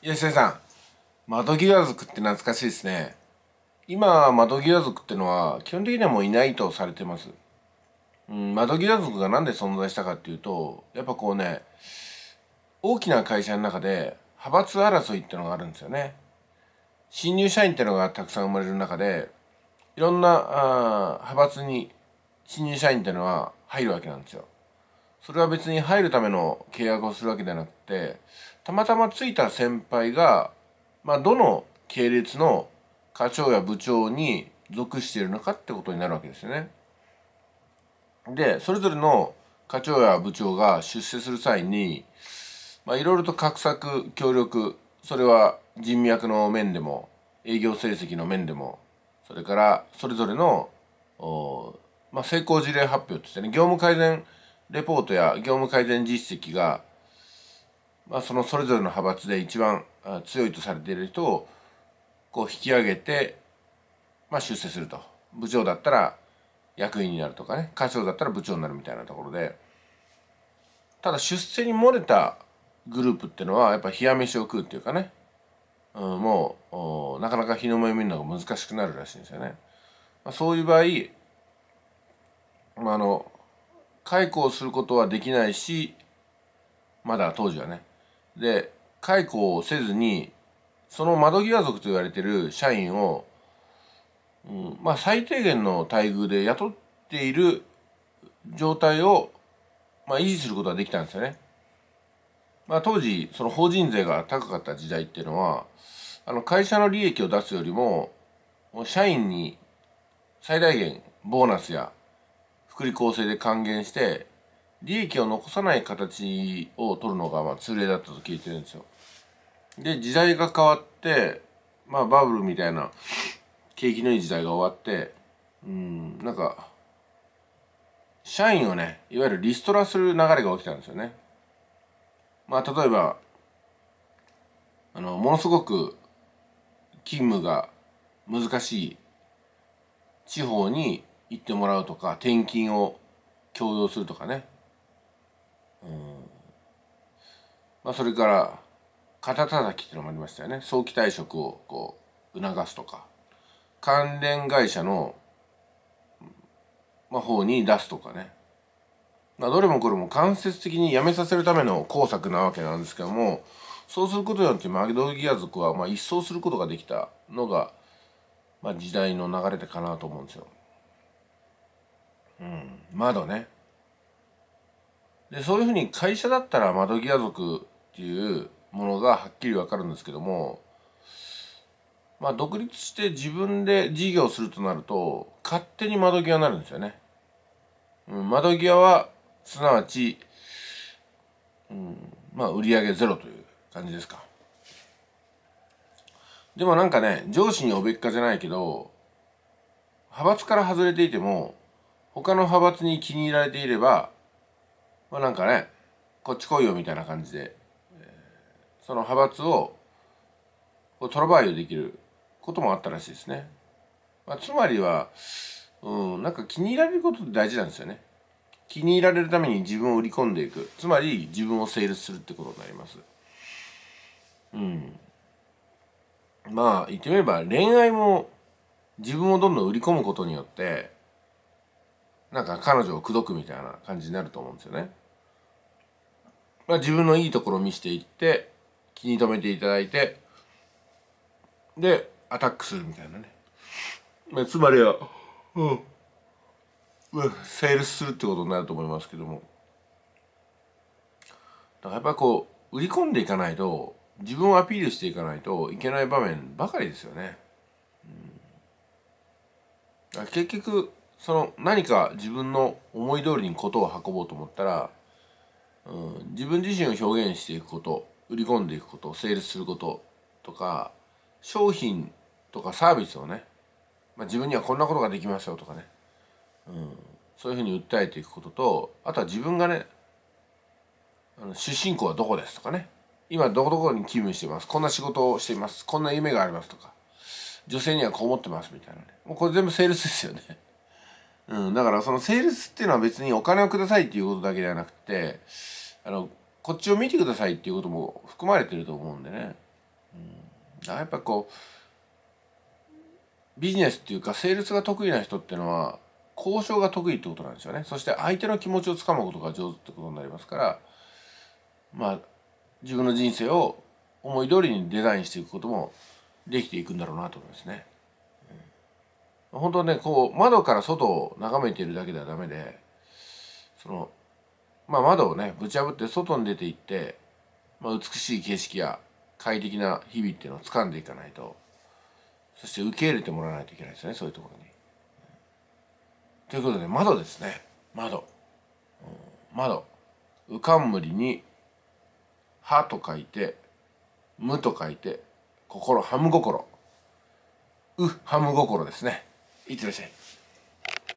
吉田さん窓際族って懐かしいですね今窓際族ってのは基本的にはもういないとされてます、うん、窓際族が何で存在したかっていうとやっぱこうね大きな会社の中で派閥争いってのがあるんですよね新入社員ってのがたくさん生まれる中でいろんなあ派閥に新入社員ってのは入るわけなんですよそれは別に入るための契約をするわけではなくてたまたまついた先輩が、まあ、どの系列の課長や部長に属しているのかってことになるわけですよね。でそれぞれの課長や部長が出世する際にいろいろと画策協力それは人脈の面でも営業成績の面でもそれからそれぞれの、まあ、成功事例発表って言ってね業務改善レポートや業務改善実績が、まあ、そのそれぞれの派閥で一番強いとされている人をこう引き上げて、まあ、出世すると部長だったら役員になるとかね課長だったら部長になるみたいなところでただ出世に漏れたグループっていうのはやっぱ冷や飯を食うっていうかね、うん、もうなかなか日の目を見るのが難しくなるらしいんですよね。まあ、そういう場合、まあ、あの解雇をすることはできないしまだ当時はねで解雇をせずにその窓際族と言われてる社員を、うん、まあ最低限の待遇で雇っている状態を、まあ、維持することができたんですよね。まあ、当時その法人税が高かった時代っていうのはあの会社の利益を出すよりも社員に最大限ボーナスや福利厚生で還元して利益を残さない形を取るのがまあ通例だったと聞いてるんですよ。で時代が変わってまあバブルみたいな景気のいい時代が終わってうんなんか社員をねいわゆるリストラする流れが起きたんですよね。まあ例えばあのものすごく勤務が難しい地方に行ってもらうとか転勤を強要するとかね、うんまあ、それから肩たたきっていうのもありましたよね早期退職をこう促すとか関連会社の、まあ、方に出すとかね、まあ、どれもこれも間接的に辞めさせるための工作なわけなんですけどもそうすることによってマドギア族はまあ一掃することができたのが、まあ、時代の流れでかなと思うんですよ。窓ねでそういうふうに会社だったら窓際族っていうものがはっきり分かるんですけどもまあ独立して自分で事業するとなると勝手に窓際になるんですよね。うん、窓際はすなわち、うん、まあ売上ゼロという感じですか。でもなんかね上司におべっかじゃないけど派閥から外れていても他の派閥に気に入られていればまあなんかねこっち来いよみたいな感じで、その派閥をトラバイをできることもあったらしいですね、まあ、つまりはうんなんか気に入られることって大事なんですよね気に入られるために自分を売り込んでいくつまり自分をセールスするってことになりますうんまあ言ってみれば恋愛も自分をどんどん売り込むことによってなんか彼女を口説くみたいな感じになると思うんですよね。まあ、自分のいいところを見せていって気に留めていただいてでアタックするみたいなね、まあ、つまりは、うんうん、セールスするってことになると思いますけどもだからやっぱこう売り込んでいかないと自分をアピールしていかないといけない場面ばかりですよね。うん、結局その何か自分の思い通りに事を運ぼうと思ったら、うん、自分自身を表現していくこと売り込んでいくことセールすることとか商品とかサービスをね、まあ、自分にはこんなことができますよとかね、うん、そういうふうに訴えていくこととあとは自分がねあの出身校はどこですとかね今どこどこに勤務していますこんな仕事をしていますこんな夢がありますとか女性にはこう思ってますみたいなねもうこれ全部セールスですよねうん、だからそのセールスっていうのは別にお金をくださいっていうことだけではなくてあのこっちを見てくださいっていうことも含まれてると思うんでね、うん、だやっぱこうビジネスっていうかセールスが得意な人っていうのは交渉が得意ってことなんですよねそして相手の気持ちをつかむことが上手ってことになりますからまあ自分の人生を思い通りにデザインしていくこともできていくんだろうなと思いますね。本当ねこう窓から外を眺めているだけではダメでその、まあ、窓をねぶち破って外に出ていって、まあ、美しい景色や快適な日々っていうのを掴んでいかないとそして受け入れてもらわないといけないですねそういうところに。ということで窓ですね窓。窓。うかんむりに「は」と書いて「む」と書いて「心ハム心うハム心ですねいってらっしゃい